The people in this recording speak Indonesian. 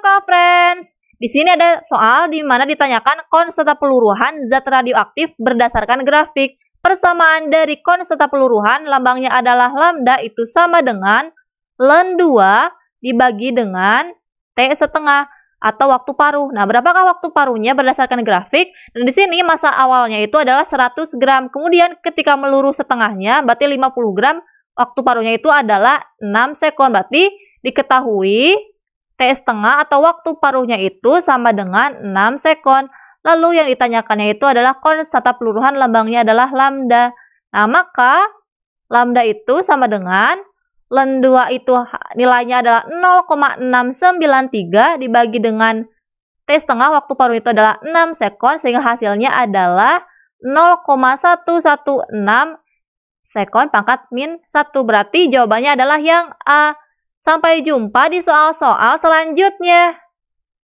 Kakak Friends. Di sini ada soal di mana ditanyakan konstanta peluruhan zat radioaktif berdasarkan grafik. Persamaan dari konstanta peluruhan lambangnya adalah lambda itu sama dengan ln 2 dibagi dengan T setengah atau waktu paruh. Nah, berapakah waktu paruhnya berdasarkan grafik? Dan di sini masa awalnya itu adalah 100 gram. Kemudian ketika meluruh setengahnya berarti 50 gram. Waktu paruhnya itu adalah 6 sekon. Berarti diketahui T setengah atau waktu paruhnya itu sama dengan 6 sekon. Lalu yang ditanyakannya itu adalah konstanta peluruhan lambangnya adalah lambda. Nah, maka lambda itu sama dengan len 2 itu nilainya adalah 0,693 dibagi dengan T setengah waktu paruh itu adalah 6 sekon sehingga hasilnya adalah 0,116 sekon pangkat min 1. Berarti jawabannya adalah yang A. Sampai jumpa di soal-soal selanjutnya.